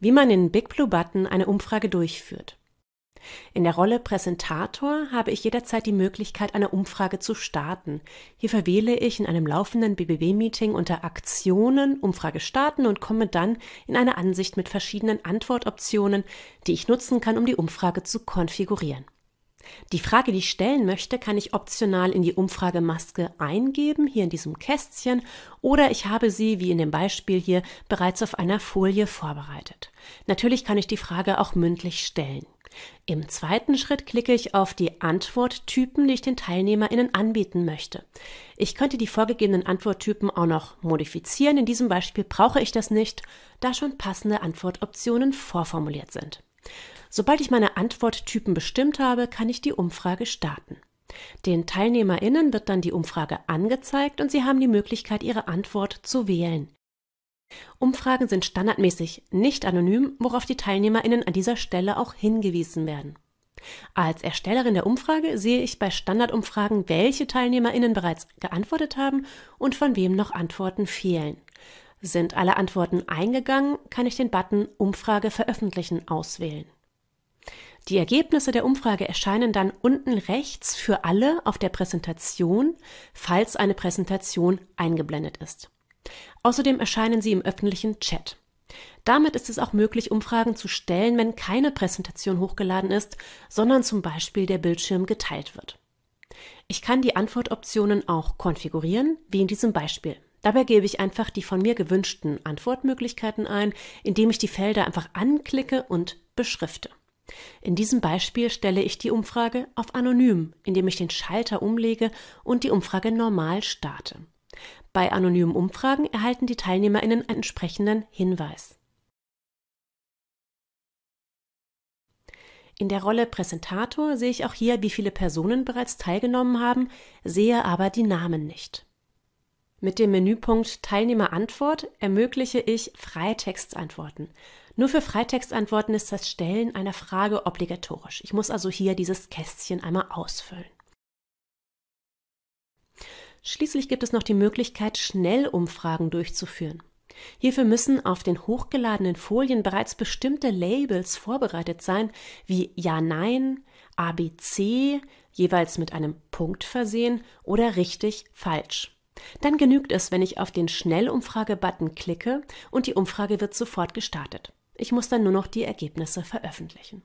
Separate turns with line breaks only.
wie man in Big Blue Button eine Umfrage durchführt. In der Rolle Präsentator habe ich jederzeit die Möglichkeit, eine Umfrage zu starten. Hierfür wähle ich in einem laufenden BBW-Meeting unter Aktionen Umfrage starten und komme dann in eine Ansicht mit verschiedenen Antwortoptionen, die ich nutzen kann, um die Umfrage zu konfigurieren. Die Frage, die ich stellen möchte, kann ich optional in die Umfragemaske eingeben, hier in diesem Kästchen, oder ich habe sie, wie in dem Beispiel hier, bereits auf einer Folie vorbereitet. Natürlich kann ich die Frage auch mündlich stellen. Im zweiten Schritt klicke ich auf die Antworttypen, die ich den TeilnehmerInnen anbieten möchte. Ich könnte die vorgegebenen Antworttypen auch noch modifizieren. In diesem Beispiel brauche ich das nicht, da schon passende Antwortoptionen vorformuliert sind. Sobald ich meine Antworttypen bestimmt habe, kann ich die Umfrage starten. Den TeilnehmerInnen wird dann die Umfrage angezeigt und sie haben die Möglichkeit, ihre Antwort zu wählen. Umfragen sind standardmäßig nicht anonym, worauf die TeilnehmerInnen an dieser Stelle auch hingewiesen werden. Als Erstellerin der Umfrage sehe ich bei Standardumfragen, welche TeilnehmerInnen bereits geantwortet haben und von wem noch Antworten fehlen. Sind alle Antworten eingegangen, kann ich den Button Umfrage veröffentlichen auswählen. Die Ergebnisse der Umfrage erscheinen dann unten rechts für alle auf der Präsentation, falls eine Präsentation eingeblendet ist. Außerdem erscheinen sie im öffentlichen Chat. Damit ist es auch möglich, Umfragen zu stellen, wenn keine Präsentation hochgeladen ist, sondern zum Beispiel der Bildschirm geteilt wird. Ich kann die Antwortoptionen auch konfigurieren, wie in diesem Beispiel. Dabei gebe ich einfach die von mir gewünschten Antwortmöglichkeiten ein, indem ich die Felder einfach anklicke und beschrifte. In diesem Beispiel stelle ich die Umfrage auf Anonym, indem ich den Schalter umlege und die Umfrage normal starte. Bei anonymen Umfragen erhalten die TeilnehmerInnen einen entsprechenden Hinweis. In der Rolle Präsentator sehe ich auch hier, wie viele Personen bereits teilgenommen haben, sehe aber die Namen nicht. Mit dem Menüpunkt Teilnehmerantwort ermögliche ich Freitextantworten. Nur für Freitextantworten ist das Stellen einer Frage obligatorisch. Ich muss also hier dieses Kästchen einmal ausfüllen. Schließlich gibt es noch die Möglichkeit, schnell Umfragen durchzuführen. Hierfür müssen auf den hochgeladenen Folien bereits bestimmte Labels vorbereitet sein, wie Ja, Nein, ABC, jeweils mit einem Punkt versehen oder richtig, falsch. Dann genügt es, wenn ich auf den Schnellumfrage-Button klicke und die Umfrage wird sofort gestartet. Ich muss dann nur noch die Ergebnisse veröffentlichen.